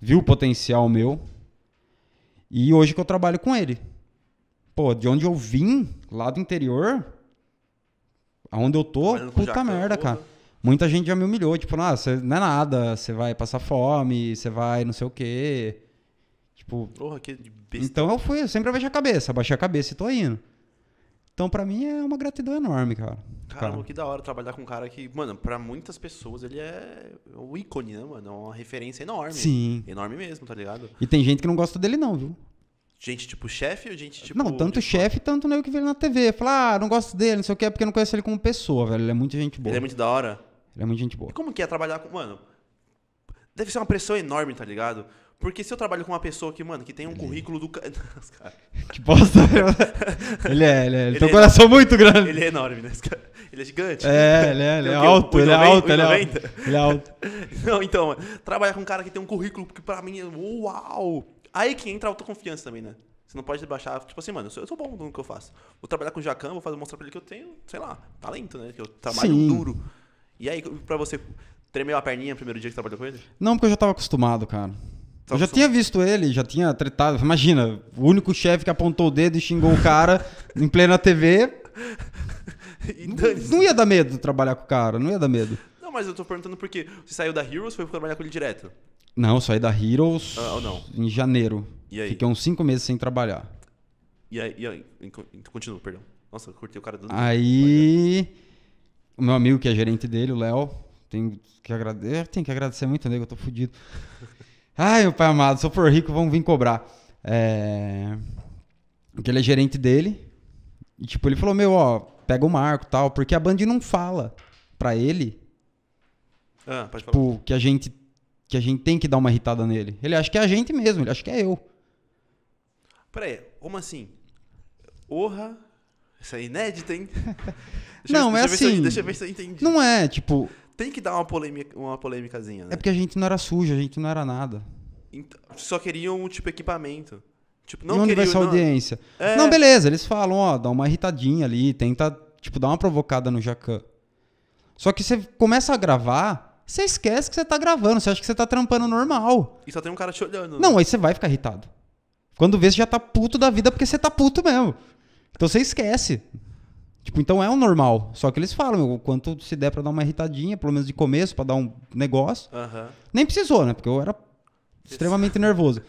viu o potencial meu. E hoje que eu trabalho com ele. Pô, de onde eu vim, lá do interior, aonde eu tô, Mas puta merda, cara. Muita gente já me humilhou, tipo, ah, você não é nada, você vai passar fome, você vai não sei o quê. Tipo. Porra, que besta. Então eu fui, eu sempre abaixei a cabeça, abaixei a cabeça e tô indo. Então, para mim, é uma gratidão enorme, cara. Caramba, cara. que da hora trabalhar com um cara que, mano, para muitas pessoas ele é o ícone, né, mano? É uma referência enorme. Sim. Enorme mesmo, tá ligado? E tem gente que não gosta dele, não, viu? Gente tipo chefe ou gente tipo. Não, tanto tipo... chefe, tanto eu que vi ele na TV. Falar, ah, não gosto dele, não sei o que, é porque não conheço ele como pessoa, velho. Ele é muito gente boa. Ele é muito da hora. Ele é muito gente boa. E como que é trabalhar com. Mano, deve ser uma pressão enorme, tá ligado? Porque se eu trabalho com uma pessoa que, mano, que tem um ele... É. currículo do. Que bosta, né? Ele é, ele é. Ele, tem um é coração muito grande. Ele é enorme, né? Ele é gigante. É, ele é, ele é, é alto, ele é alto, ele é alto. Ele é alto. Não, então, mano, trabalhar com um cara que tem um currículo que pra mim é. Uau! Aí que entra a autoconfiança também, né? Você não pode baixar, tipo assim, mano, eu sou bom no que eu faço. Vou trabalhar com o Jacan, vou fazer, mostrar pra ele que eu tenho, sei lá, talento, né? Que eu trabalho Sim. duro. E aí, pra você, tremeu a perninha no primeiro dia que trabalhou com ele? Não, porque eu já tava acostumado, cara. Então eu já tinha visto ele, já tinha tretado. Imagina, o único chefe que apontou o dedo e xingou o cara em plena TV. não, não ia dar medo trabalhar com o cara, não ia dar medo. Não, mas eu tô perguntando por quê. Você saiu da Heroes foi trabalhar com ele direto? Não, eu saí da Heroes ah, ou não. em janeiro. E aí? Fiquei uns cinco meses sem trabalhar. E aí, e aí? Continua, perdão. Nossa, eu cortei o cara do. Aí. O meu amigo que é gerente dele, o Léo, tem que agradecer. Tem que agradecer muito, nego, eu tô fudido. Ai, meu pai amado, se eu for rico, vão vir cobrar. É... Porque ele é gerente dele. E, tipo, ele falou, meu, ó, pega o Marco tal. Porque a Band não fala pra ele ah, tipo, que a gente que a gente tem que dar uma irritada nele. Ele acha que é a gente mesmo, ele acha que é eu. Peraí, como assim? Orra. Isso é inédito, hein? não, é eu, é assim. Eu, deixa eu ver se eu entendi. Não é, tipo. Tem que dar uma polêmica, uma polêmicazinha, né? É porque a gente não era sujo, a gente não era nada. Só queriam, tipo, equipamento. Tipo, não e queriam, essa não... audiência? É... Não, beleza, eles falam, ó, dá uma irritadinha ali, tenta, tipo, dar uma provocada no Jacan. Só que você começa a gravar, você esquece que você tá gravando, você acha que você tá trampando normal. E só tem um cara te olhando. Né? Não, aí você vai ficar irritado. Quando vê, você já tá puto da vida porque você tá puto mesmo. Então você esquece. Tipo, então é o normal. Só que eles falam, o quanto se der pra dar uma irritadinha, pelo menos de começo, pra dar um negócio. Uhum. Nem precisou, né? Porque eu era extremamente nervoso.